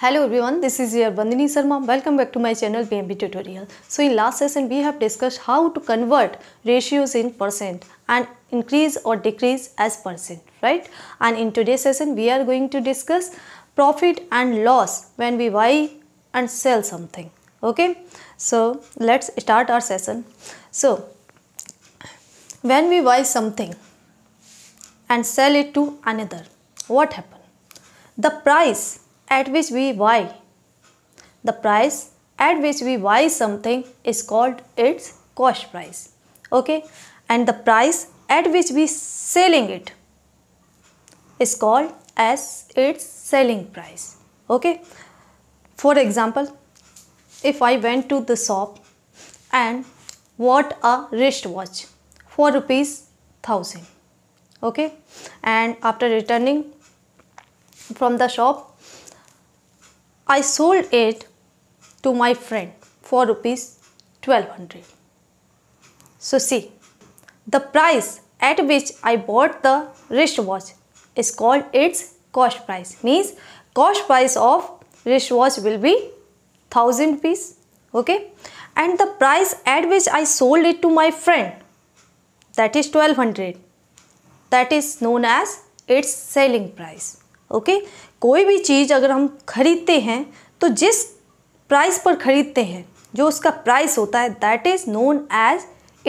Hello everyone, this is your Bandini Sarma. Welcome back to my channel PMB tutorial. So in last session we have discussed how to convert ratios in percent and increase or decrease as percent, right? And in today's session we are going to discuss profit and loss when we buy and sell something, okay? So let's start our session. So when we buy something and sell it to another, what happens? The price at which we buy. The price at which we buy something is called its cost price. Okay. And the price at which we selling it is called as its selling price. Okay. For example, if I went to the shop and bought a wristwatch for rupees thousand okay and after returning from the shop I sold it to my friend for rupees 1200. So see, the price at which I bought the wristwatch is called its cost price. Means cost price of wristwatch will be 1000 rupees. Okay. And the price at which I sold it to my friend that is 1200 that is known as its selling price. Okay कोई भी चीज़ अगर हम खरीदते हैं तो जिस price पर खरीदते हैं जो उसका प्राइस होता है that is known as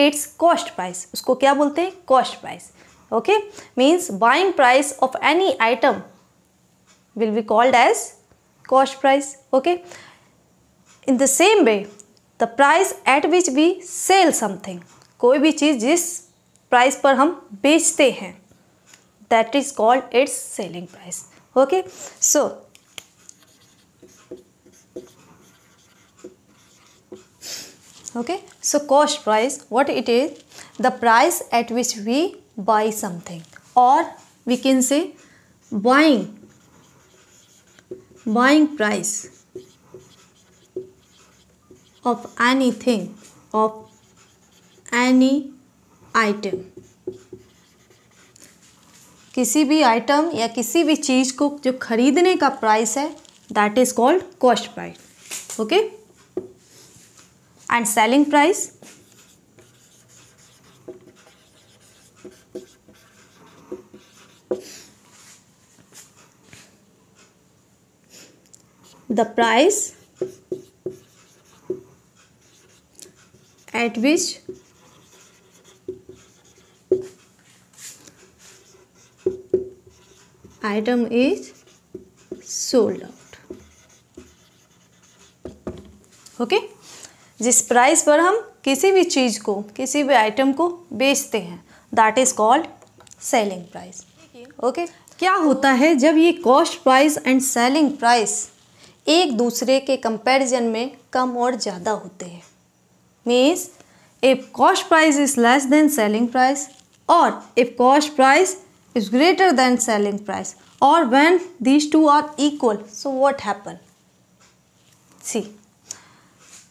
its cost price उसको क्या बोलते हैं cost price okay means buying price of any item will be called as cost price okay in the same way the price at which we sell something कोई भी चीज़ जिस price पर हम बेचते हैं that is called its selling price okay so okay so cost price what it is the price at which we buy something or we can say buying buying price of anything of any item किसी भी item या किसी भी चीज़ को जो खरीदने का price है that is called cost price okay and selling price the price at which item is sold out okay okay? जिस प्राइस पर हम किसी भी चीज़ को किसी भी आइटम को बेचते हैं that is called selling price okay क्या होता है जब ये cost price and selling price एक दूसरे के कंपैरिजन में कम और ज़्यादा होते हैं means if cost price is less than selling price और if cost price is greater than selling price or when these two are equal. So what happen? See,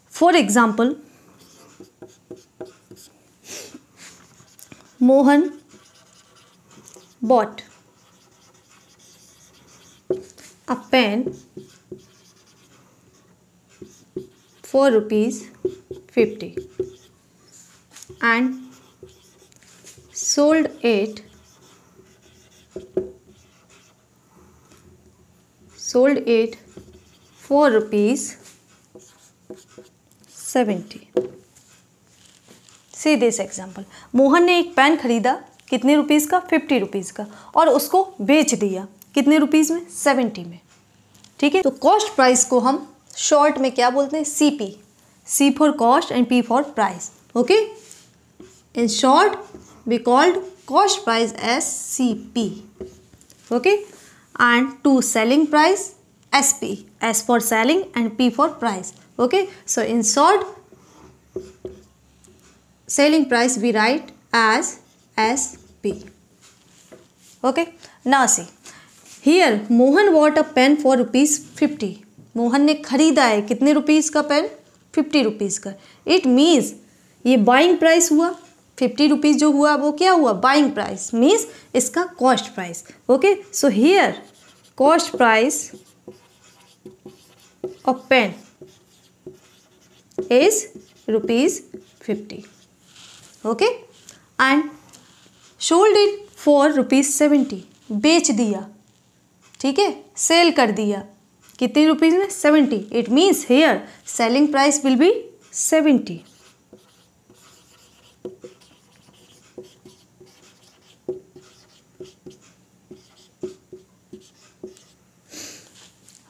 for example, Mohan bought a pen for rupees 50 and sold it sold it for rupees 70 see this example Mohan ने एक pen खरीदा कितने rupees का fifty rupees का और उसको बेच दिया कितने रुपीस में सेवेंटी में ठीक है तो कॉस्ट प्राइस को हम शॉर्ट में क्या बोलते हैं C P C for cost and P for price okay in short we called cost price as C P okay and two selling price SP S for selling and P for price okay so in short selling price we write as SP okay now see here Mohan bought a pen for rupees 50 Mohan ने खरीदा है कितने rupees का pen fifty rupees का it means ये buying price हुआ fifty rupees जो हुआ वो क्या हुआ बाइंग प्राइस मीन्स इसका cost price okay so here cost price of pen is rupees fifty okay and sold it for rupees seventy बेच दिया ठीक है सेल कर दिया कितने रुपीज़ में seventy it means here selling price will be seventy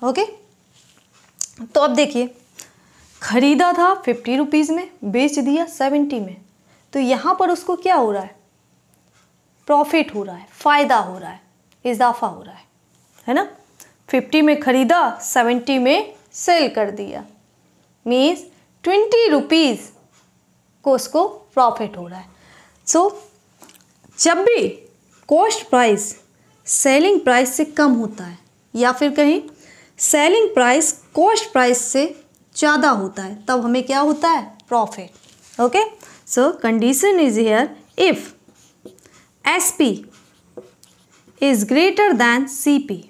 okay तो अब देखिए खरीदा था फिफ्टी रुपीज़ में बेच दिया सेवेंटी में तो यहाँ पर उसको क्या हो रहा है प्रॉफिट हो रहा है फ़ायदा हो रहा है इजाफा हो रहा है है ना फिफ्टी में ख़रीदा सेवेंटी में सेल कर दिया मीन्स ट्वेंटी रुपीज़ को उसको प्रॉफिट हो रहा है सो so, जब भी कॉस्ट प्राइस सेलिंग प्राइस से कम होता है या फिर कहीं सेलिंग प्राइस कॉस्ट प्राइस से ज़्यादा होता है तब हमें क्या होता है profit okay so condition is here if S P is greater than C P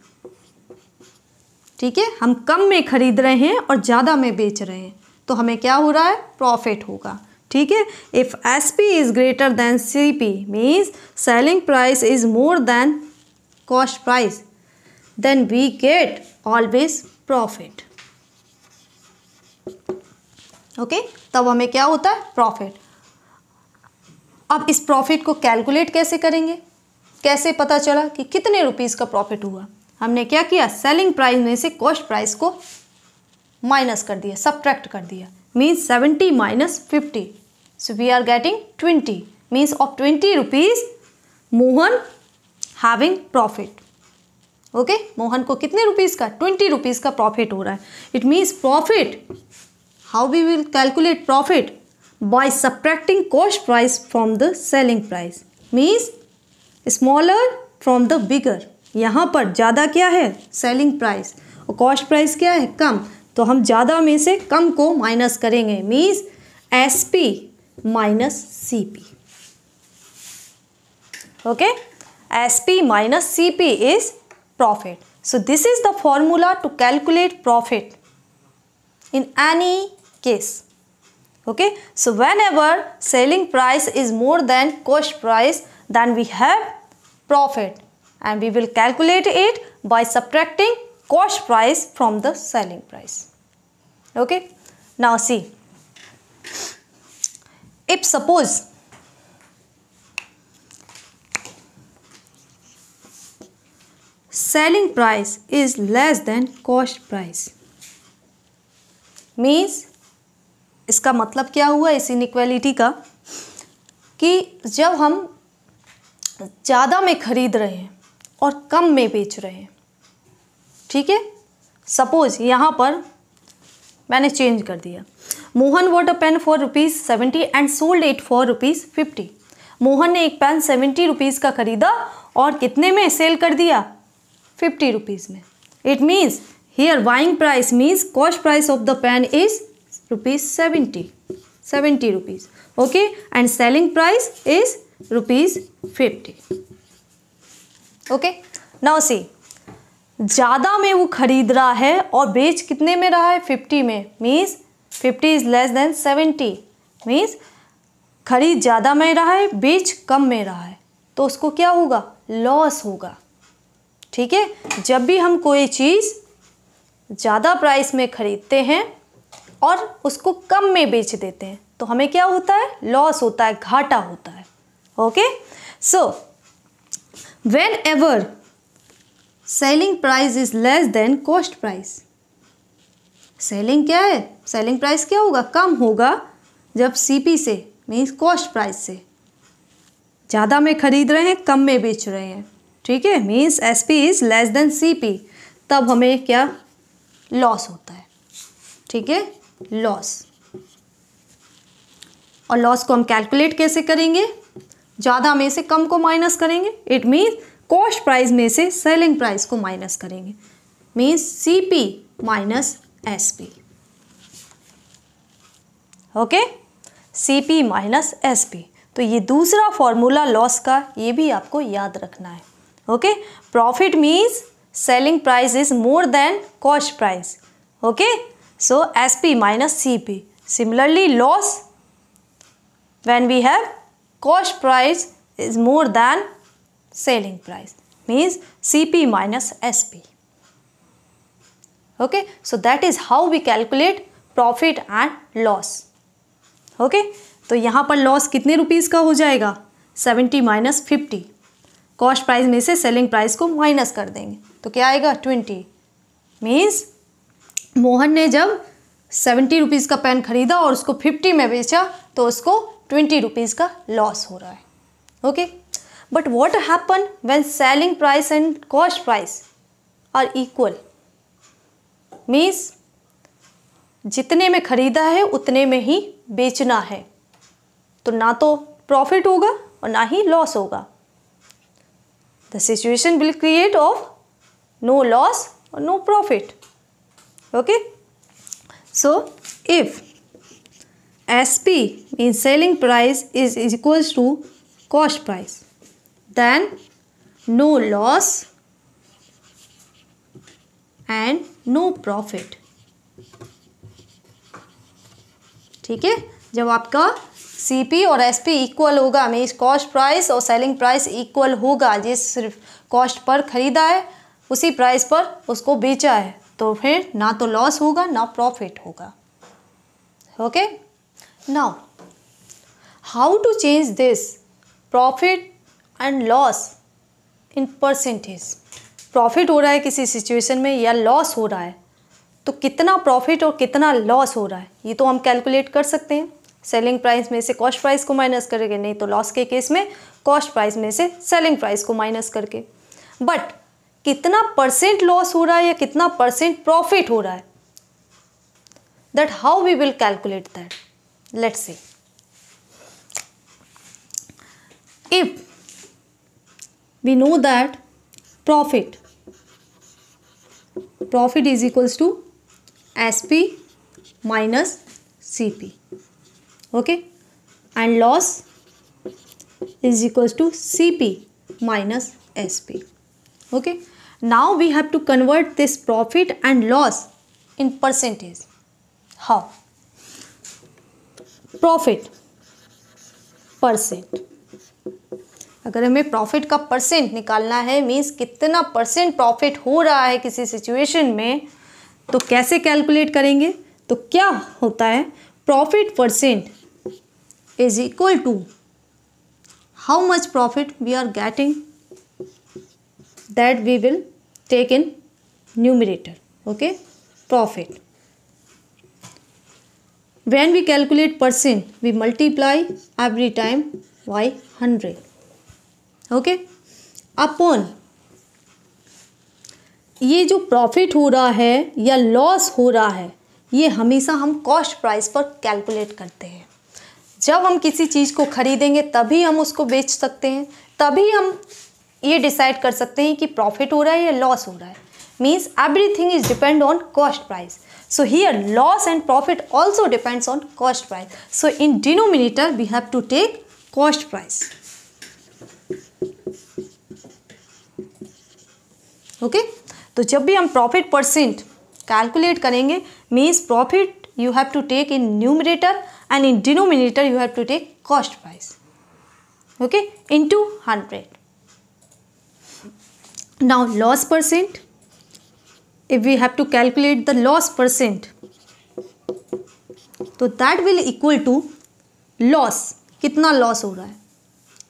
ठीक है हम कम में खरीद रहे हैं और ज़्यादा में बेच रहे हैं तो हमें क्या हो रहा है प्रॉफिट होगा ठीक है if S P is greater than C P means selling price is more than cost price then we get always profit okay तब हमें क्या होता है प्रॉफिट अब इस प्रॉफिट को कैलकुलेट कैसे करेंगे कैसे पता चला कि कितने रुपीस का प्रॉफिट हुआ हमने क्या किया सेलिंग प्राइस में से कॉस्ट प्राइस को माइनस कर दिया सब्ट्रैक्ट कर दिया means seventy minus fifty so we are getting twenty means of twenty rupees Mohan having profit okay Mohan को कितने रुपीज़ का ट्वेंटी रुपीज़ का प्रॉफिट हो रहा है it means profit how we will calculate profit by subtracting cost price from the selling price means smaller from the bigger यहाँ पर ज़्यादा क्या है सेलिंग प्राइस और कॉस्ट प्राइस क्या है कम तो हम ज़्यादा में से कम को माइनस करेंगे means S P minus C P okay S P minus C P is profit. So this is the formula to calculate profit in any case. Okay. So whenever selling price is more than cost price then we have profit and we will calculate it by subtracting cost price from the selling price. Okay. Now see if suppose selling price is less than cost price means इसका मतलब क्या हुआ इस inequality का कि जब हम ज़्यादा में ख़रीद रहे हैं और कम में बेच रहे हैं ठीक है सपोज़ यहाँ पर मैंने चेंज कर दिया Mohan bought a pen for rupees seventy and sold at for rupees fifty Mohan ने एक पेन सेवेंटी रुपीज़ का ख़रीदा और कितने में सेल कर दिया फिफ्टी रुपीज़ में it means here buying price means cost price of the pen is rupees seventy seventy rupees okay and selling price is rupees fifty okay now see ज़्यादा में वो खरीद रहा है और बेच कितने में रहा है फिफ्टी में means fifty is less than seventy means खरीद ज़्यादा में रहा है बेच कम में रहा है तो उसको क्या होगा लॉस होगा ठीक है जब भी हम कोई चीज़ ज़्यादा प्राइस में ख़रीदते हैं और उसको कम में बेच देते हैं तो हमें क्या होता है लॉस होता है घाटा होता है okay so whenever selling price is less than cost price selling क्या है सेलिंग प्राइस क्या होगा कम होगा जब सीपी से मीन्स कॉस्ट प्राइस से ज़्यादा में खरीद रहे हैं कम में बेच रहे हैं ठीक है means S P is less than C P तब हमें क्या लॉस होता है ठीक है लॉस और लॉस को हम कैलकुलेट कैसे करेंगे ज़्यादा में से कम को माइनस करेंगे इट मीन्स कॉस्ट प्राइस में से सेलिंग प्राइस को माइनस करेंगे means C P minus S P okay C P minus S P तो ये दूसरा फॉर्मूला लॉस का ये भी आपको याद रखना है okay profit means selling price is more than cost price okay so S P minus C P similarly loss when we have cost price is more than selling price means C P minus S P okay so that is how we calculate profit and loss okay तो यहाँ पर loss कितने rupees का हो जाएगा seventy minus fifty cost price में से selling price को माइनस कर देंगे तो क्या आएगा ट्वेंटी मीन्स मोहन ने जब सेवेंटी रुपीज़ का पेन खरीदा और उसको फिफ्टी में बेचा तो उसको ट्वेंटी रुपीज़ का लॉस हो रहा है okay but what happen when selling price and cost price are equal means जितने में ख़रीदा है उतने में ही बेचना है तो ना तो प्रॉफिट होगा और ना ही लॉस होगा the situation will create of no loss और no profit okay so if S P mean selling price is is equal to cost price then no loss and no profit ठीक है जब आपका सीपी और SP equal होगा means cost price और selling price equal होगा जिस cost per ख़रीदा है उसी प्राइस पर उसको बेचा है तो फिर ना तो लॉस होगा ना प्रॉफिट होगा okay now how to change this profit and loss in percentage profit हो रहा है किसी सिचुएशन में या लॉस हो रहा है तो कितना प्रॉफिट और कितना लॉस हो रहा है ये तो हम कैलकुलेट कर सकते हैं सेलिंग प्राइस में से कॉस्ट प्राइस को माइनस करेंगे नहीं तो लॉस के केस में कॉस्ट प्राइस में से सेलिंग प्राइस को माइनस करके बट कितना परसेंट लॉस हो रहा है या कितना परसेंट प्रॉफिट हो रहा है that how we will calculate that let say if we know that profit profit is equals to S P minus C P okay and loss is to C P minus S P okay now we have to convert this profit and loss in percentage how profit percent अगर हमें profit का percent निकालना है means कितना percent profit हो रहा है किसी सिचुएशन में तो कैसे कैलकुलेट करेंगे तो क्या होता है profit percent is equal to how much profit we are getting that we will take in numerator okay profit when we calculate percent we multiply every time by 100 okay upon ये जो profit हो रहा है या loss हो रहा है ये हमेशा हम कॉस्ट प्राइस पर कैलकुलेट करते हैं जब हम किसी चीज़ को खरीदेंगे तभी हम उसको बेच सकते हैं तभी हम ये डिसाइड कर सकते हैं कि प्रॉफिट हो रहा है या लॉस हो रहा है means everything is depend on cost price so here loss and profit also depends on cost price so in denominator we have to take cost price okay तो जब भी हम प्रॉफिट परसेंट कैलकुलेट करेंगे means profit you have to take in numerator and in denominator you have to take cost price okay into 100 now loss percent if we have to calculate the loss percent so that will equal to loss. कितना loss हो रहा है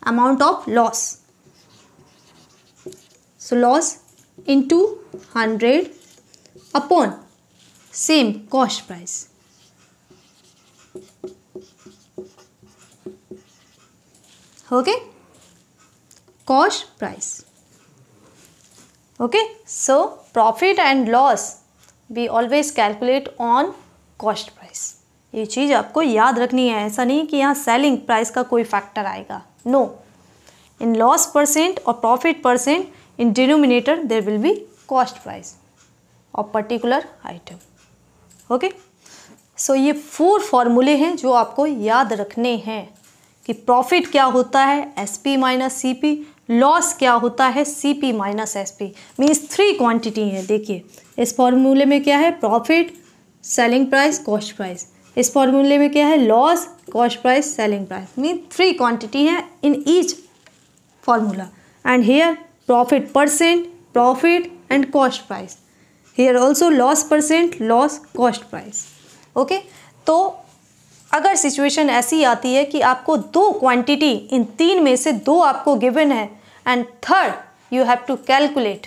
amount of loss. So loss into hundred upon same cost okay cost price okay so profit and loss we always calculate on cost price ये चीज़ आपको याद रखनी है ऐसा नहीं कि यहाँ सेलिंग प्राइस का कोई फैक्टर आएगा नो इन लॉस परसेंट और profit percent in denominator there will be cost price और पर्टिकुलर आइटम ओके सो ये फोर फॉर्मूले हैं जो आपको याद रखने हैं कि प्रॉफिट क्या होता है S P minus C P loss क्या होता है C P minus S P means three quantity हैं देखिए इस फॉर्मूले में क्या है profit selling price cost price इस फॉर्मूले में क्या है loss cost price selling price mean three quantity हैं in each formula and here profit percent profit and cost price here also loss percent loss cost price okay तो अगर situation ऐसी आती है कि आपको दो क्वांटिटी इन तीन में से दो आपको गिवन है and third you have to calculate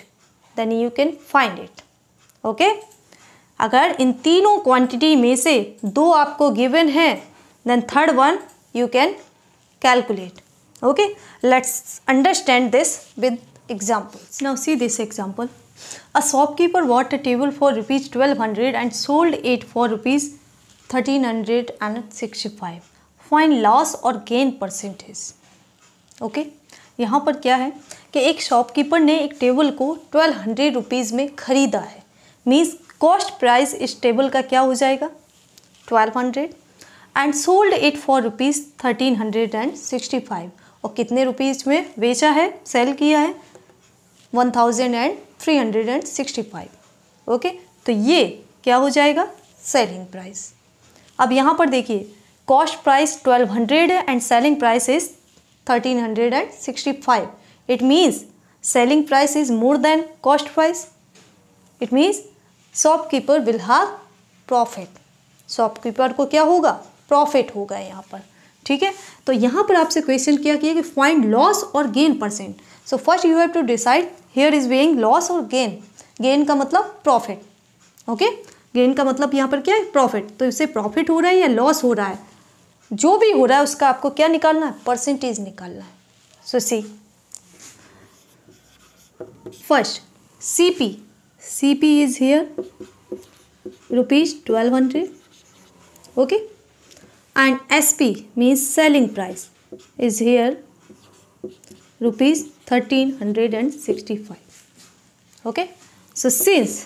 then you can find it okay अगर इन तीनों क्वांटिटी में से दो आपको गिवन है then third one you can calculate okay let's understand this with examples now see this example a shopkeeper bought a table for rupees twelve hundred and sold at for rupees 1365 find loss और gain percentage okay यहाँ पर क्या है कि एक shopkeeper ने एक table को ट्वेल्व हंड्रेड रुपीज़ में ख़रीदा है मीन्स कॉस्ट प्राइस इस टेबल का क्या हो जाएगा twelve hundred and sold it for rupees thirteen hundred and sixty five और कितने रुपीज़ में बेचा है सेल किया है one thousand and three hundred and sixty five okay तो ये क्या हो जाएगा सेलिंग प्राइस अब यहाँ पर देखिए कॉस्ट प्राइस 1200 है and selling price is thirteen hundred and sixty five it means selling price is more than cost price it means shopkeeper will have profit shopkeeper को क्या होगा प्रॉफिट होगा यहाँ पर ठीक है तो यहाँ पर आपसे क्वेश्चन किया गया कि फाइंड लॉस और gain percent so first you have to decide here is being loss और गेन गेन का मतलब प्रॉफिट ओके okay? गेन का मतलब यहाँ पर क्या है प्रॉफिट तो इससे प्रॉफिट हो रहा है या लॉस हो रहा है जो भी हो रहा है उसका आपको क्या निकालना है परसेंटेज निकालना है so see first C P C P is here rupees twelve hundred okay and S P means selling price is here rupees thirteen hundred and sixty five okay so since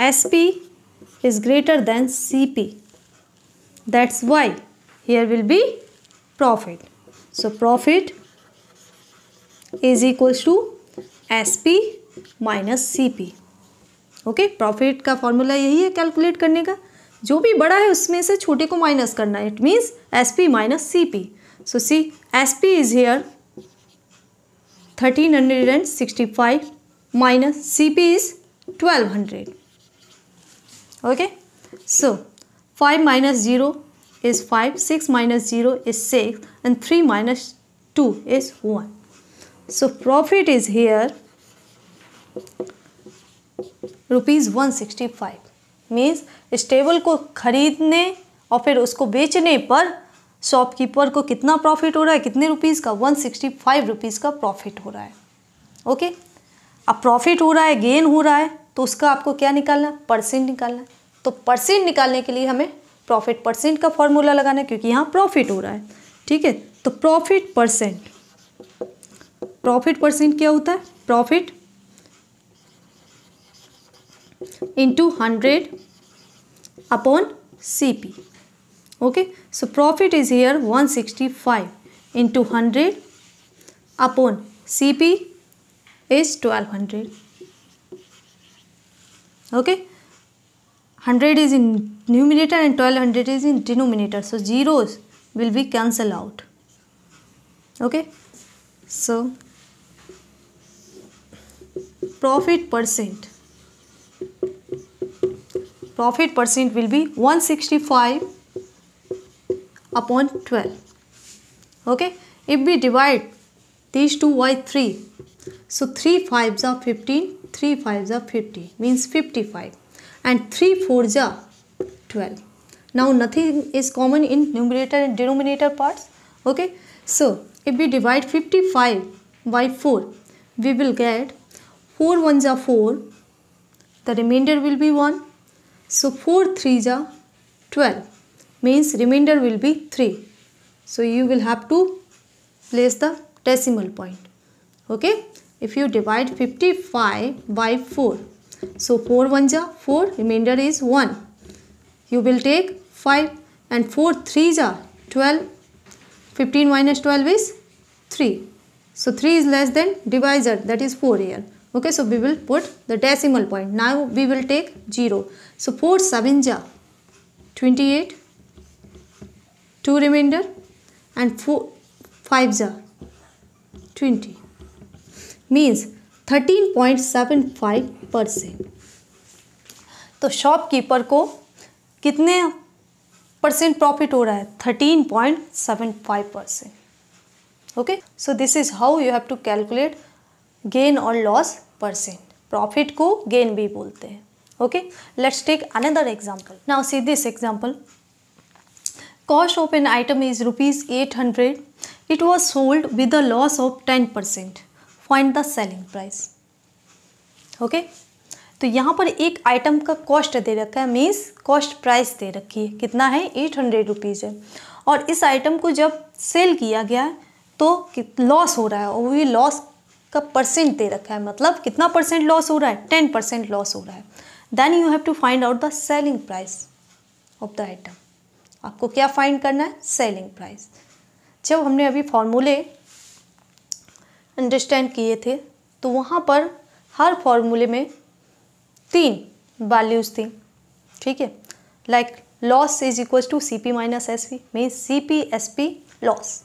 S P is greater than CP. That's why here will be profit. So profit is equals to SP minus C P okay profit का formula यही है calculate करने का जो भी बड़ा है उसमें से छोटे को माइनस करना है it means S P minus C P so C S P is here thirteen hundred and sixty five minus C P is twelve hundred okay so five minus zero is five six minus zero is six and three minus two is one so profit is here rupees one sixty five means इस table को ख़रीदने और फिर उसको बेचने पर shopkeeper को कितना प्रॉफिट हो रहा है कितने रुपीज़ का वन सिक्सटी फाइव रुपीज़ का प्रॉफिट हो रहा है ओके अब प्रॉफिट हो रहा है गेन हो रहा है तो उसका आपको क्या निकालना परसेंट निकालना है तो परसेंट निकालने के लिए हमें प्रॉफिट परसेंट का फॉर्मूला लगाना है क्योंकि यहाँ प्रॉफिट हो रहा है ठीक है तो प्रॉफिट परसेंट प्रॉफिट परसेंट क्या होता है profit into hundred upon C P okay so profit is here one sixty five into hundred upon C P is twelve hundred okay 100 is in numerator and 1200 is in denominator so zeros will be cancelled out okay so profit percent profit percent will be 165 upon 12 okay if we divide these two by 3 so 3 fives are 15 3 5s are 50 means 55 and 3 4s are 12. Now nothing is common in numerator and denominator parts. Okay. So if we divide 55 by 4 we will get 4 1s are 4 the remainder will be 1. So 4 3s are 12 means remainder will be 3. So you will have to place the decimal point. Okay if you divide 55 by 4. So 4 1 ja 4 remainder is 1. You will take 5 and 4 3 ja 12. 15 minus 12 is 3. So 3 is less than divisor that is 4 here. Okay, so we will put the decimal point. Now we will take 0. So 4 7 ja 28. 2 remainder and 4 5 ja 20. Means thirteen point seven five percent तो shopkeeper को कितने percent profit हो रहा है thirteen point seven five percent okay so this is how you have to calculate gain और loss percent profit को gain भी बोलते हैं okay let's take another example now see this example cost of an item is rupees eight hundred it was sold with a loss of ten percent find the selling price okay तो यहाँ पर एक item का cost दे रखा है means cost price दे रखी है कितना है एट हंड्रेड रुपीज़ है और इस आइटम को जब सेल किया गया है तो लॉस हो रहा है और वही लॉस का परसेंट दे रखा है मतलब कितना परसेंट लॉस हो रहा है टेन परसेंट लॉस हो रहा है then you have to find out the selling price of the item आपको क्या फाइंड करना है सेलिंग प्राइस जब हमने अभी फॉर्मूले अंडरस्टैंड किए थे तो वहाँ पर हर फॉर्मूले में तीन वैल्यूज़ थी ठीक है like loss is equal to C P minus S P mean C P S P loss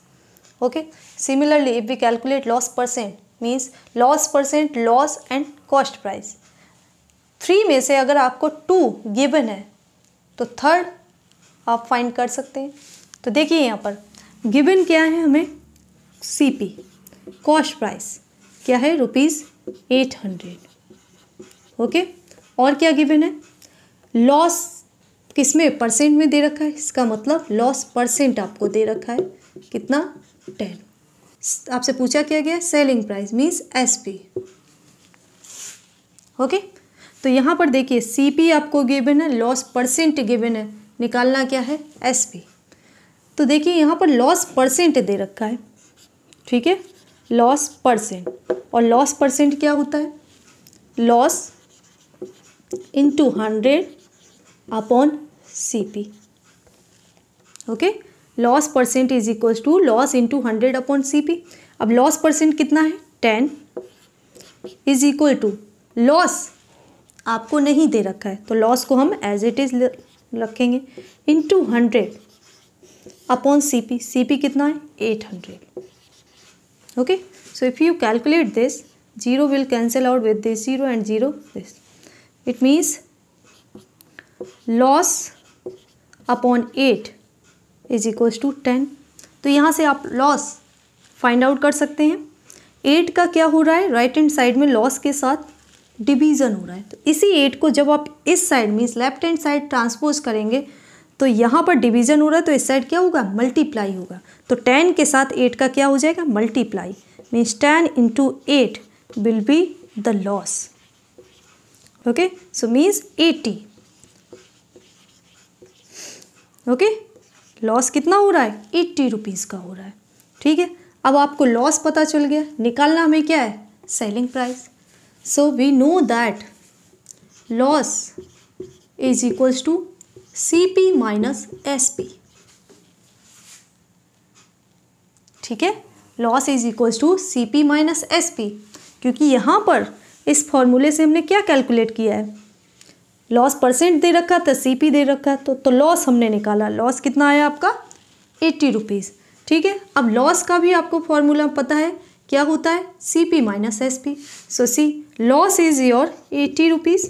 okay similarly if we calculate loss percent means loss percent loss and cost price three में से अगर आपको to given है तो third आप find कर सकते हैं तो देखिए यहाँ पर गिवन क्या है हमें सी पी कॉस्ट प्राइस क्या है रुपीज़ एट हंड्रेड ओके और क्या गिवन है लॉस किस में परसेंट में दे रखा है इसका मतलब लॉस परसेंट आपको दे रखा है कितना टेन आपसे पूछा क्या गया selling price means S P okay तो यहाँ पर देखिए सी पी आपको गिवन है लॉस परसेंट गिवन है निकालना क्या है एस पी तो देखिए यहाँ पर लॉस परसेंट दे रखा है ठीक है लॉस परसेंट और लॉस परसेंट क्या होता है loss into hundred upon C P okay loss percent is equal to loss into hundred upon C P अब लॉस परसेंट कितना है ten is equal to loss आपको नहीं दे रखा है तो लॉस को हम एज इट इज रखेंगे into hundred upon C P C P कितना है eight hundred okay so if you calculate this zero will cancel out with this zero and zero this it means loss upon 8 is equals to 10 तो यहाँ से आप loss find out कर सकते हैं 8 का क्या हो रहा है राइट हैंड साइड में लॉस के साथ डिवीज़न हो रहा है तो इसी एट को जब आप इस side means left hand side transpose करेंगे तो यहाँ पर डिवीज़न हो रहा है तो इस साइड क्या होगा मल्टीप्लाई होगा तो टेन के साथ एट का क्या हो जाएगा multiply means ten into eight will be the loss okay so means eighty okay loss कितना हो रहा है एट्टी रुपीज़ का हो रहा है ठीक है अब आपको लॉस पता चल गया निकालना हमें क्या है selling price so we know that loss is equals to C P minus S P ठीक है loss is equals to C P minus S P क्योंकि यहाँ पर इस फॉर्मूले से हमने क्या कैलकुलेट किया है लॉस परसेंट दे रखा था सी पी दे रखा तो तो लॉस हमने निकाला लॉस कितना आया आपका एट्टी रुपीज़ ठीक है अब लॉस का भी आपको फॉर्मूला पता है क्या होता है C P minus S P so C loss is your eighty rupees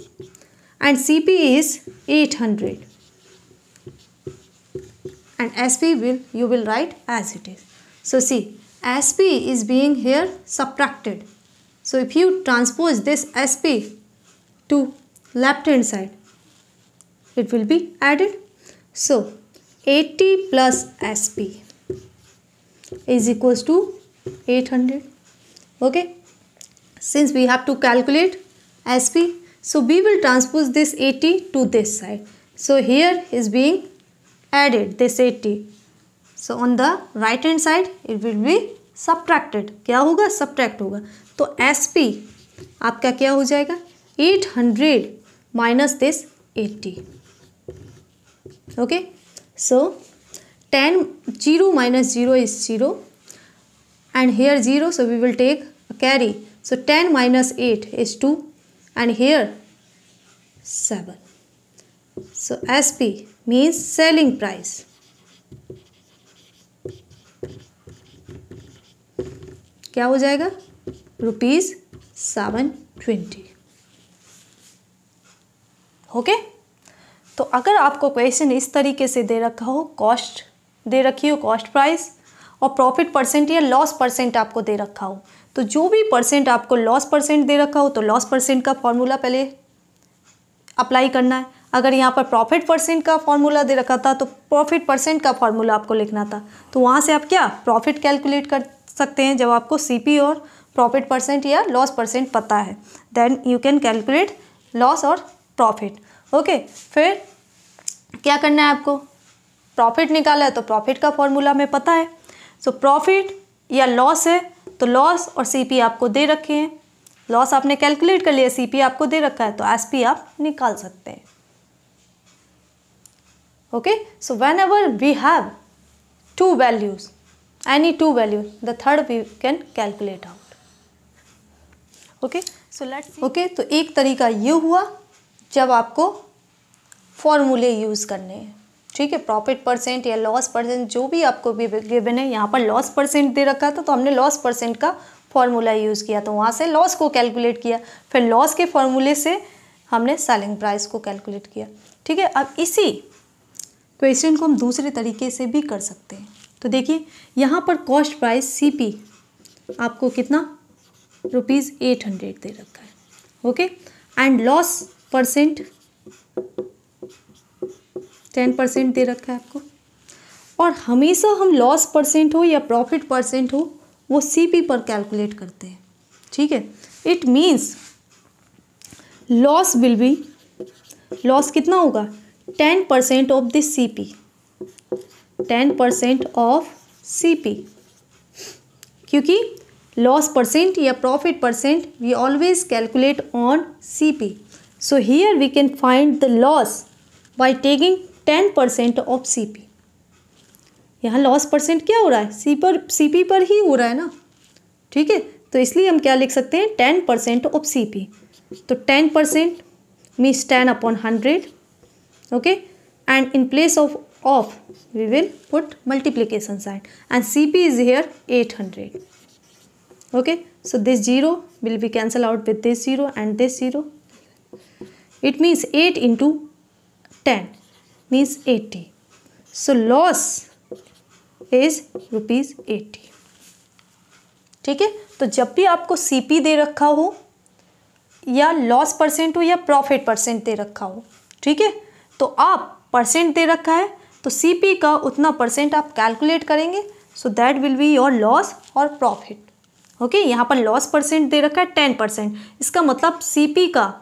and C P is eight hundred and SP will you will write as it is. So see SP is being here subtracted. So if you transpose this SP to left hand side it will be added. So 80 plus SP is equals to 800 okay since we have to calculate SP so we will transpose this 80 to this side so here is being added this eighty so on the right hand side it will be subtracted क्या होगा subtract होगा तो S P आपका क्या हो जाएगा eight hundred minus this eighty okay so ten zero minus zero is zero and here zero so we will take carry so ten minus eight is two and here seven so S P means selling price. क्या हो जाएगा rupees seven twenty okay तो अगर आपको question इस तरीके से दे रखा हो कॉस्ट दे रखी हो कॉस्ट प्राइस और प्रॉफिट परसेंट या लॉस परसेंट आपको दे रखा हो तो जो भी परसेंट आपको लॉस परसेंट दे रखा हो तो लॉस परसेंट का फॉर्मूला पहले अप्लाई करना है अगर यहाँ पर प्रॉफिट परसेंट का फॉर्मूला दे रखा था तो प्रॉफिट परसेंट का फॉर्मूला आपको लिखना था तो वहाँ से आप क्या प्रॉफिट कैलकुलेट कर सकते हैं जब आपको सी और प्रॉफिट परसेंट या लॉस परसेंट पता है then you can calculate loss और प्रॉफिट ओके फिर क्या करना है आपको प्रॉफिट निकाला है तो प्रॉफिट का फॉर्मूला हमें पता है सो प्रॉफिट या लॉस है तो लॉस और सी आपको दे रखे हैं लॉस आपने कैलकुलेट कर लिया सी आपको दे रखा है तो एस आप निकाल सकते हैं okay so whenever we have two values any two values the third we can calculate out okay so let's see. okay तो एक तरीका ये हुआ जब आपको फॉर्मूले यूज़ करने हैं ठीक है प्रॉफिट परसेंट या लॉस परसेंट जो भी आपको गिवन है यहाँ पर लॉस परसेंट दे रखा था तो हमने लॉस परसेंट का फॉर्मूला यूज़ किया तो वहाँ से लॉस को कैलकुलेट किया फिर लॉस के फॉर्मूले से हमने सेलिंग प्राइस को कैलकुलेट किया ठीक है अब इसी क्वेश्चन तो को हम दूसरे तरीके से भी कर सकते हैं तो देखिए यहाँ पर कॉस्ट प्राइस सी आपको कितना रुपीज़ एट हंड्रेड दे रखा है okay and loss percent ten percent दे रखा है आपको और हमेशा हम लॉस परसेंट हो या प्रॉफिट परसेंट हो वो सी पर कैलकुलेट करते हैं ठीक है it means loss will be loss कितना होगा ten percent of this C P ten percent of C P क्योंकि लॉस परसेंट या profit percent we always calculate on C P so here we can find the loss by taking ten percent of C P यहाँ loss percent क्या हो रहा है सी पर C P पर ही हो रहा है ना ठीक है तो इसलिए हम क्या लिख सकते हैं ten percent of C P तो ten percent means ten upon hundred okay and in place of of we will put multiplication sign and cp is here 800 okay so this zero will be cancel out with this zero and this zero it means 8 into 10 means 80 so loss is rupees 80 ठीक है तो जब भी आपको CP दे रखा हो या loss percent हो या प्रॉफिट परसेंट दे रखा हो ठीक है तो आप परसेंट दे रखा है तो सी का उतना परसेंट आप कैलकुलेट करेंगे so that will be your loss और प्रॉफिट ओके यहाँ पर लॉस परसेंट दे रखा है टेन परसेंट इसका मतलब सीपी का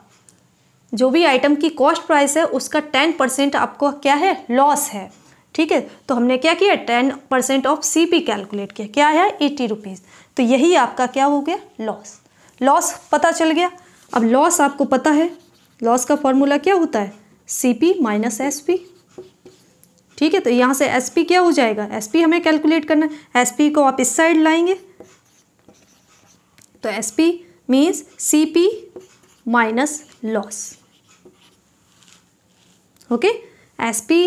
जो भी आइटम की कॉस्ट प्राइस है उसका टेन परसेंट आपको क्या है लॉस है ठीक है तो हमने क्या किया ten percent of CP calculate किया क्या है एटी रुपीज़ तो यही आपका क्या हो गया लॉस लॉस पता चल गया अब लॉस आपको पता है लॉस का फॉर्मूला क्या होता है C P minus S P ठीक है तो यहाँ से एस पी क्या हो जाएगा एस पी हमें कैलकुलेट करना है एस पी को आप इस साइड लाएंगे तो S P means C P minus loss okay S P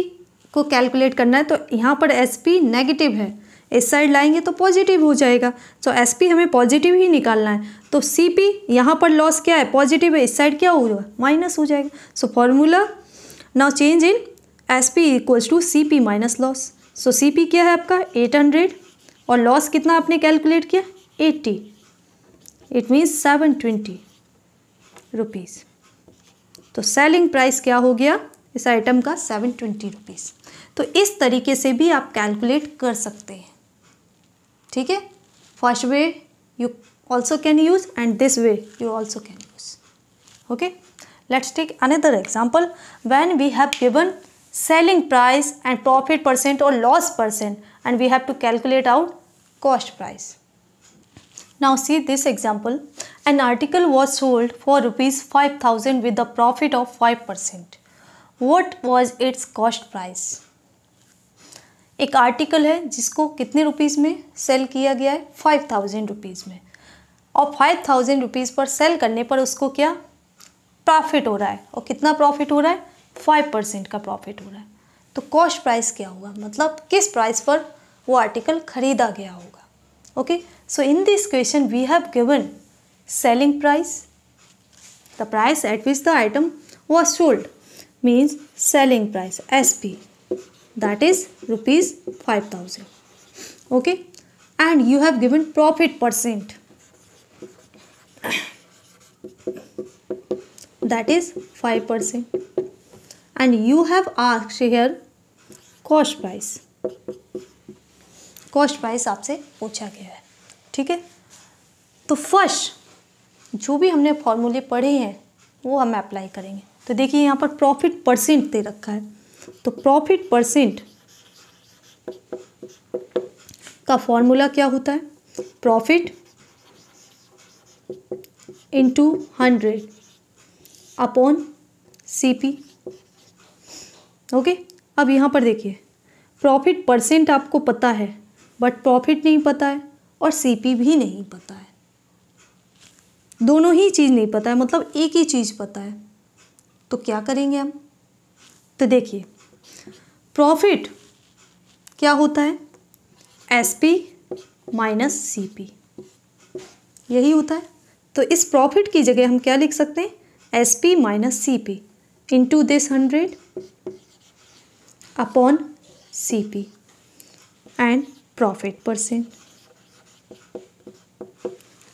को कैलकुलेट करना है तो यहाँ पर एस पी नेगेटिव है इस साइड लाएंगे तो पॉजिटिव हो जाएगा तो एस पी हमें पॉजिटिव ही निकालना है तो सी पी यहाँ पर लॉस क्या है पॉजिटिव है इस साइड क्या होगा माइनस हो जाएगा so formula now change in S P equals to C P minus loss so C P क्या है आपका एट हंड्रेड और लॉस कितना आपने कैलकुलेट किया eighty it means seven twenty rupees तो सेलिंग प्राइस क्या हो गया इस आइटम का सेवन ट्वेंटी रुपीज़ तो इस तरीके से भी आप कैलकुलेट कर सकते हैं ठीक है first way you also can use and this way you also can use okay Let's take another example. When we have given selling price and profit percent or loss percent and we have to calculate out cost price. Now see this example. An article was sold for rupees 5000 with a profit of 5%. What was its cost price? एक article है जिसको कितने rupees में cell किया गया है five thousand rupees में और फाइव थाउजेंड रुपीज़ पर सेल करने पर उसको क्या प्रॉफिट हो रहा है और कितना प्रॉफिट हो रहा है फाइव परसेंट का प्रॉफिट हो रहा है तो कॉस्ट प्राइस क्या होगा मतलब किस प्राइस पर वो आर्टिकल खरीदा गया होगा okay so in this question we have given selling price the price at which the item was sold means selling price S P that is rupees five thousand okay and you have given profit percent that is 5% and you have asked here cost price cost price आपसे पूछा गया है ठीक है तो first जो भी हमने फॉर्मूले पढ़े हैं वो हम अप्लाई करेंगे तो देखिए यहाँ पर प्रॉफिट परसेंट दे रखा है तो प्रॉफिट परसेंट का फॉर्मूला क्या होता है profit into hundred upon C P okay अब यहाँ पर देखिए प्रॉफिट परसेंट आपको पता है बट प्रॉफिट नहीं पता है और सी पी भी नहीं पता है दोनों ही चीज़ नहीं पता है मतलब एक ही चीज़ पता है तो क्या करेंगे हम तो देखिए प्रॉफिट क्या होता है S P minus C P यही होता है तो इस प्रॉफिट की जगह हम क्या लिख सकते हैं S P minus P into this hundred upon C P and profit percent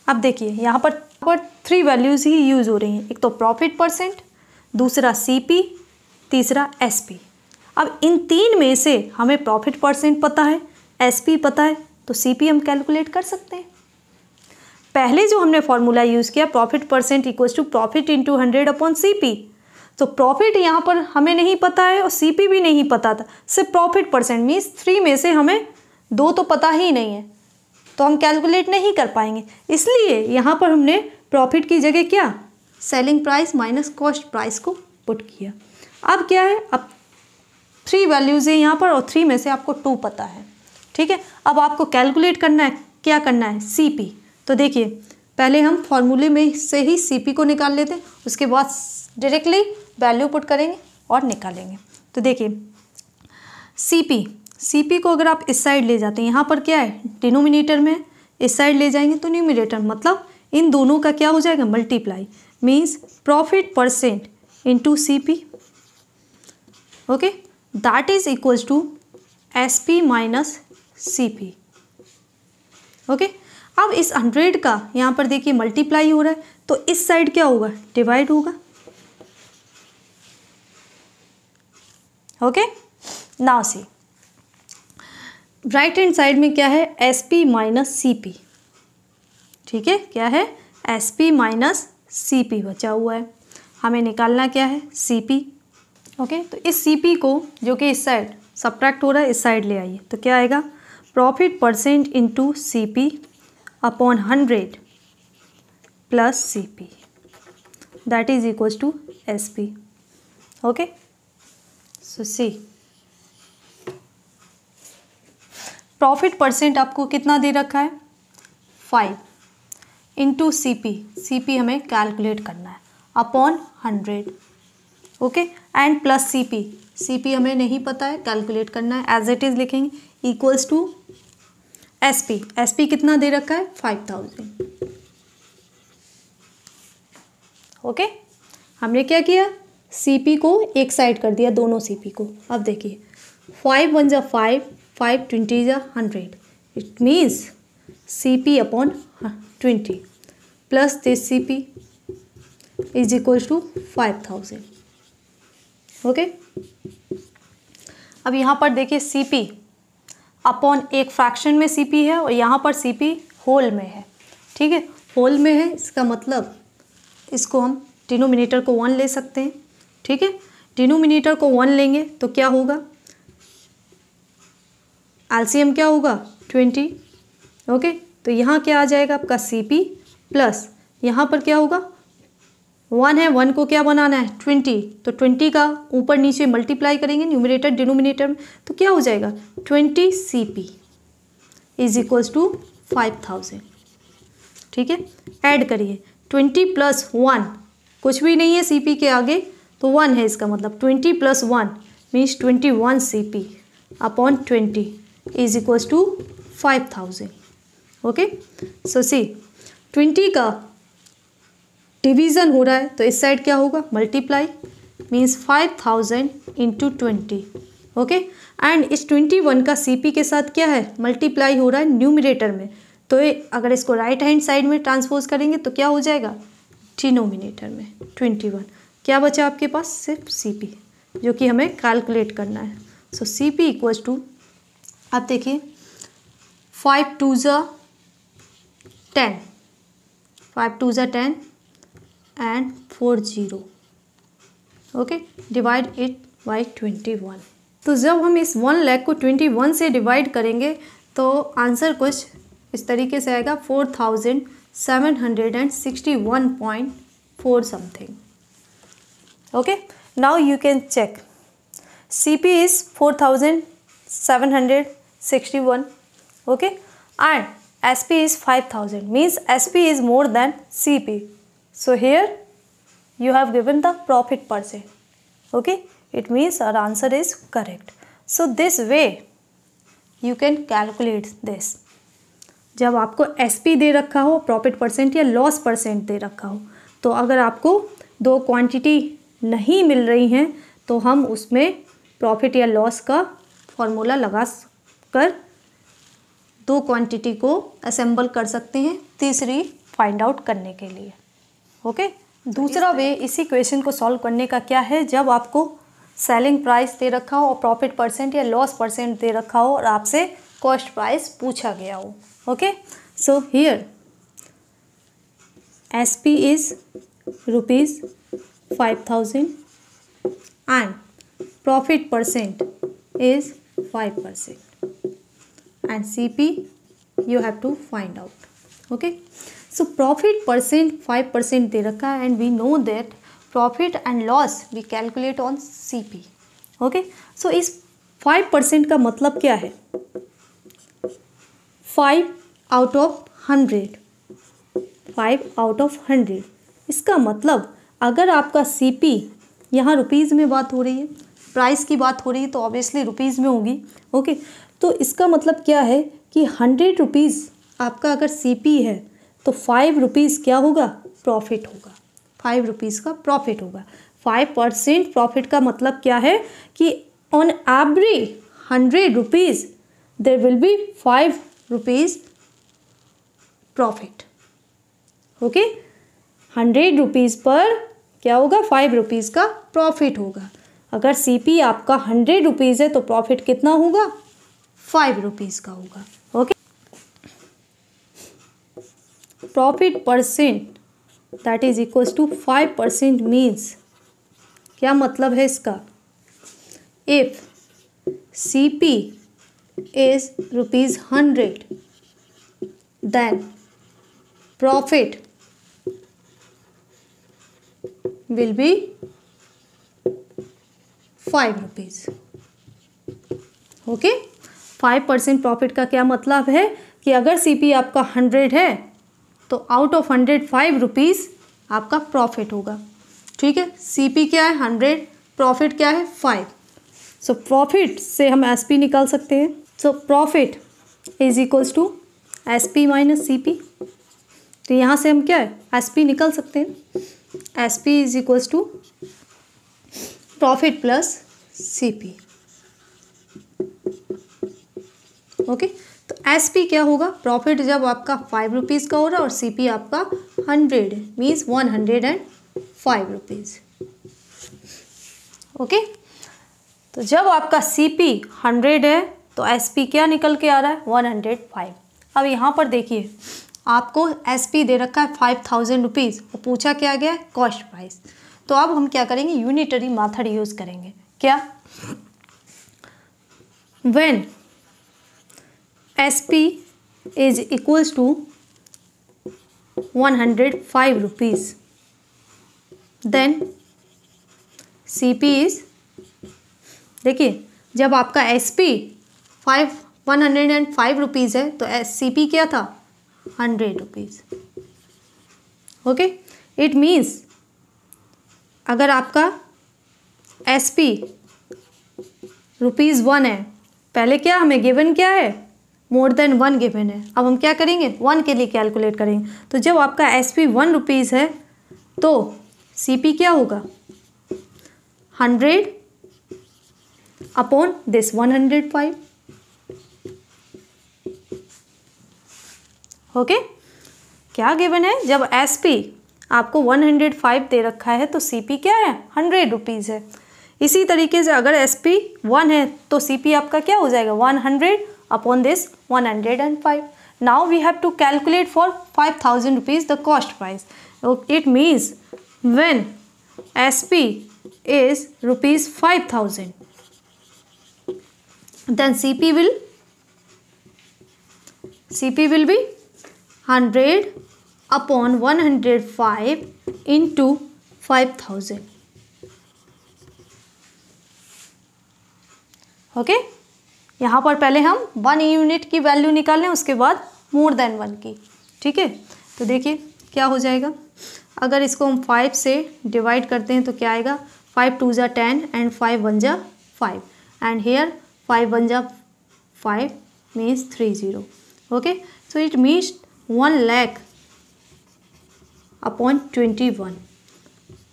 अब देखिए यहाँ पर पर थ्री वैल्यूज़ ही यूज़ हो रही हैं एक तो प्रॉफिट परसेंट दूसरा सी पी तीसरा एस पी अब इन तीन में से हमें प्रॉफिट परसेंट पता है एस पी पता है तो सी पी हम कैलकुलेट कर सकते हैं पहले जो हमने फॉर्मूला यूज़ किया profit percent equals to profit into hundred upon C P तो प्रॉफिट यहाँ पर हमें नहीं पता है और सी पी भी नहीं पता था सिर्फ प्रॉफिट परसेंट मीन्स थ्री में से हमें दो तो पता ही नहीं है तो हम कैलकुलेट नहीं कर पाएंगे इसलिए यहाँ पर हमने प्रॉफिट की जगह क्या selling price minus cost price को पुट किया अब क्या है अब थ्री वैल्यूज़ है यहाँ पर और थ्री में से आपको टू पता है ठीक है अब आपको कैलकुलेट करना है क्या करना है सी पी तो देखिए पहले हम फॉर्मूले में से ही सी पी को निकाल लेते हैं उसके बाद डायरेक्टली वैल्यू पुट करेंगे और निकालेंगे तो देखिए सी पी सी पी को अगर आप इस साइड ले जाते हैं यहाँ पर क्या है डिनोमिनेटर में इस साइड ले जाएंगे तो न्यूमिनेटर मतलब इन दोनों का क्या हो जाएगा multiply means profit percent into C P okay that is equals to S P minus C P okay अब इस हंड्रेड का यहाँ पर देखिए मल्टीप्लाई हो रहा है तो इस साइड क्या होगा डिवाइड होगा okay now see right hand side में क्या है S P minus C P ठीक है क्या है S P minus C P बचा हुआ है हमें निकालना क्या है सी पी ओके तो इस सी पी को जो कि इस साइड सब्ट्रैक्ट हो रहा है इस साइड ले आइए तो क्या आएगा profit percent into C P upon hundred plus C P that is equal to S P okay so see profit percent आपको कितना दे रखा है five into C P C P हमें कैलकुलेट करना है upon hundred okay and plus C P C P हमें नहीं पता है कैलकुलेट करना है एज इट इज़ लिखेंगे इक्वल्स टू एसपी एसपी कितना दे रखा है फाइव थाउजेंड ओके हमने क्या किया सीपी को एक साइड कर दिया दोनों सीपी को अब देखिए फाइव वन जा फाइव फाइव ट्वेंटी जा hundred it means C P upon twenty plus this C P is equal to five thousand okay अब यहाँ पर देखिए सी पी अपॉन एक फ्रैक्शन में सी है और यहाँ पर सी होल में है ठीक है होल में है इसका मतलब इसको हम डिनोमिनेटर को वन ले सकते हैं ठीक है डिनोमिनेटर को वन लेंगे तो क्या होगा एल्सीयम क्या होगा ट्वेंटी ओके तो यहाँ क्या आ जाएगा आपका सी पी प्लस यहाँ पर क्या होगा वन है वन को क्या बनाना है ट्वेंटी तो ट्वेंटी का ऊपर नीचे मल्टीप्लाई करेंगे न्यूमिनेटर डिनोमिनेटर तो क्या हो जाएगा twenty C P is equals to five thousand ठीक है ऐड करिए ट्वेंटी प्लस वन कुछ भी नहीं है सी पी के आगे तो वन है इसका मतलब twenty plus one means twenty one C P upon twenty is equals to five thousand okay so see twenty का डिवीज़न हो रहा है तो इस साइड क्या होगा multiply means five thousand into twenty okay and इस ट्वेंटी वन का सी के साथ क्या है मल्टीप्लाई हो रहा है न्यूमिनेटर में तो ए, अगर इसको राइट हैंड साइड में ट्रांसपोज करेंगे तो क्या हो जाएगा डिनोमिनेटर में ट्वेंटी वन क्या बचा आपके पास सिर्फ सी जो कि हमें कैलकुलेट करना है so C P equals to आप देखिए फाइव टू ज़ा टेन फाइव टू ज़ा ten and four zero okay divide it by one तो जब हम इस वन लैख को ट्वेंटी वन से डिवाइड करेंगे तो आंसर कुछ इस तरीके से आएगा four thousand seven hundred and sixty one point four something okay now you can check C P is four thousand seven hundred sixty one okay and S P is five thousand means S P is more than C P so here you have given the profit per se okay it means our answer is correct so this way you can calculate this जब आपको S P दे रखा हो profit percent या loss percent दे रखा हो तो अगर आपको दो क्वांटिटी नहीं मिल रही हैं तो हम उसमें प्रॉफिट या लॉस का फॉर्मूला लगा कर दो क्वांटिटी को असेंबल कर सकते हैं तीसरी फाइंड आउट करने के लिए ओके तो दूसरा वे इसी क्वेश्चन को सॉल्व करने का क्या है जब आपको सेलिंग प्राइस दे रखा हो और प्रॉफिट परसेंट या लॉस परसेंट दे रखा हो और आपसे कॉस्ट प्राइस पूछा गया हो okay so here S P is rupees five thousand and profit percent is five percent and C P you have to find out okay so profit percent five percent दे रखा है and we know that profit and loss we calculate on C P okay so इस five percent का मतलब क्या है five out of hundred five out of hundred इसका मतलब अगर आपका सी पी यहाँ रुपीज़ में बात हो रही है प्राइस की बात हो रही है तो ऑब्वियसली रुपीज़ में होगी ओके तो इसका मतलब क्या है कि हंड्रेड रुपीज़ आपका अगर सी पी है तो फाइव रुपीज़ क्या होगा प्रॉफिट होगा फाइव रुपीज़ का प्रॉफिट होगा फाइव परसेंट प्रॉफिट का मतलब क्या है कि on every hundred rupees there will be five rupees profit okay hundred rupees पर क्या होगा फाइव रुपीज़ का प्रॉफिट होगा अगर सीपी आपका हंड्रेड रुपीज़ है तो प्रॉफिट कितना होगा फाइव रुपीज़ का होगा profit percent that is equal to five percent means क्या मतलब है इसका if C P is rupees hundred then profit will be five rupees okay five percent profit का क्या मतलब है कि अगर सीपी आपका हंड्रेड है तो out of hundred five rupees आपका प्रॉफिट होगा ठीक है सीपी क्या है हंड्रेड प्रॉफिट क्या है फाइव सो प्रॉफिट से हम एसपी निकाल सकते हैं so profit is equals to S P minus C P तो यहाँ से हम क्या है एस पी निकाल सकते हैं S P is equals to profit plus C P okay S P क्या होगा प्रॉफिट जब आपका फाइव रुपीज़ का हो रहा है और सी पी आपका hundred means one hundred and five rupees okay तो जब आपका सी पी हंड्रेड है तो एस पी क्या निकल के आ रहा है वन हंड्रेड फाइव अब यहाँ पर देखिए आपको एस पी दे रखा है फाइव थाउजेंड रुपीज़ और पूछा क्या गया है कॉस्ट प्राइस तो अब हम क्या करेंगे यूनिटरी माथड यूज़ करेंगे क्या when S P is equals to one hundred five rupees then C P is देखिए जब आपका S P five one hundred and five rupees है तो एस सी पी क्या था hundred rupees okay it means अगर आपका एस पी रुपीज़ वन है पहले क्या हमें गिवन क्या है मोर देन वन गिवन है अब हम क्या करेंगे वन के लिए कैलकुलेट करेंगे तो जब आपका एस पी वन रुपीज़ है तो सी पी क्या होगा hundred upon this one hundred five okay क्या गिवन है जब एस पी आपको वन हंड्रेड फाइव दे रखा है तो सी पी क्या है हंड्रेड रुपीज़ है इसी तरीके से अगर एस पी वन है तो सी पी आपका क्या हो जाएगा one hundred upon this 105. Now we have to calculate for 5000 rupees the cost price. It means when SP is rupees 5000 then CP will CP will be 100 upon 105 into 5000 okay यहाँ पर पहले हम वन यूनिट की value निकाल लें उसके बाद more than one की ठीक है तो देखिए क्या हो जाएगा अगर इसको हम फाइव से डिवाइड करते हैं तो क्या आएगा फाइव टू ज़ा टेन एंड फाइव वन ज़ा five and here five one ज़ा five means three zero okay so it means one lakh one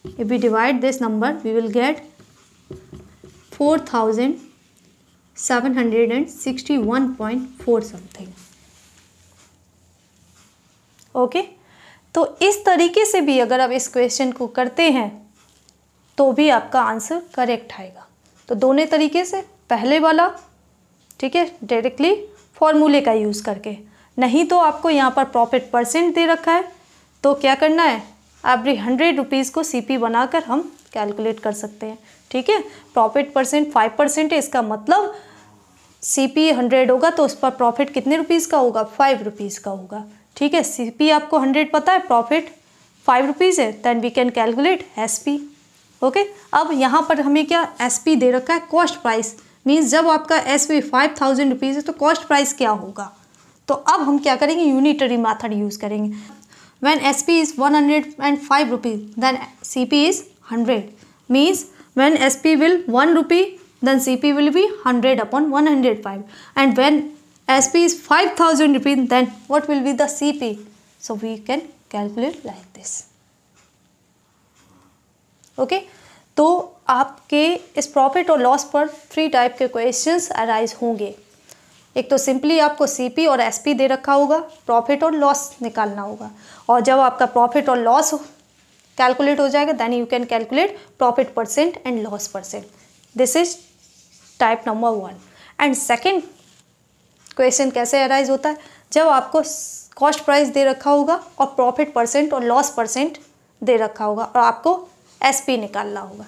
if we divide this number we will get four thousand seven hundred and sixty one point four something okay तो इस तरीके से भी अगर आप इस question को करते हैं तो भी आपका आंसर करेक्ट आएगा तो दोनों तरीके से पहले वाला ठीक है डायरेक्टली फॉर्मूले का यूज़ करके नहीं तो आपको यहाँ पर प्रॉफिट परसेंट दे रखा है तो क्या करना है एवरी हंड्रेड रुपीज़ को सीपी बनाकर हम कैलकुलेट कर सकते हैं ठीक है प्रॉफिट परसेंट फाइव परसेंट है इसका मतलब सी पी हंड्रेड होगा तो उस पर प्रॉफिट कितने रुपीज़ का होगा फाइव रुपीज़ का होगा ठीक है सी पी आपको हंड्रेड पता है प्रॉफिट फाइव रुपीज़ है then we can calculate S P okay अब यहाँ पर हमें क्या एस पी दे रखा है कॉस्ट प्राइस मीन्स जब आपका S P five thousand rupees है तो कॉस्ट प्राइस क्या होगा तो अब हम क्या करेंगे यूनिटरी मैथड यूज़ करेंगे when S P is one hundred and five rupees then C P is hundred means when SP will 1 rupee then CP will be 100 upon 105 and when SP is 5000 rupees then what will be the CP? So we can calculate like this. okay? तो आपके इस profit और loss पर three type के questions arise होंगे एक तो simply आपको सीपी और एसपी दे रखा होगा प्रॉफिट और लॉस निकालना होगा और जब आपका प्रॉफिट और लॉस कैलकुलेट हो जाएगा then you can calculate profit percent and loss percent this is type number one and second question कैसे अराइज होता है जब आपको कॉस्ट प्राइस दे रखा होगा और प्रॉफिट परसेंट और लॉस परसेंट दे रखा होगा और आपको एसपी निकालना होगा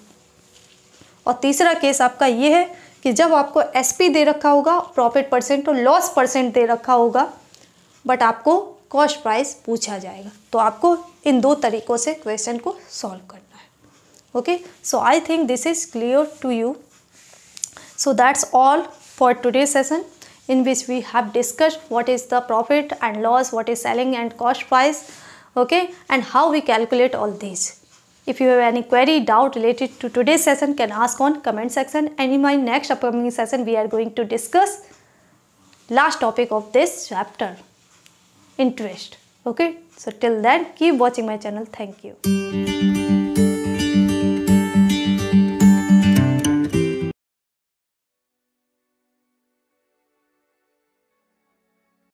और तीसरा केस आपका ये है कि जब आपको एसपी दे रखा होगा प्रॉफिट परसेंट और लॉस परसेंट दे रखा होगा बट आपको कॉस्ट प्राइस पूछा जाएगा तो आपको इन दो तरीकों से क्वेश्चन को सॉल्व करना है okay so I think this is clear to you so that's all for today session in which we have discuss what is the profit and loss what is selling and cost price okay and how we calculate all this if you have any query doubt related to today session can ask on comment section and in my next upcoming session we are going to discuss last topic of this chapter interest okay so till then keep watching my channel thank you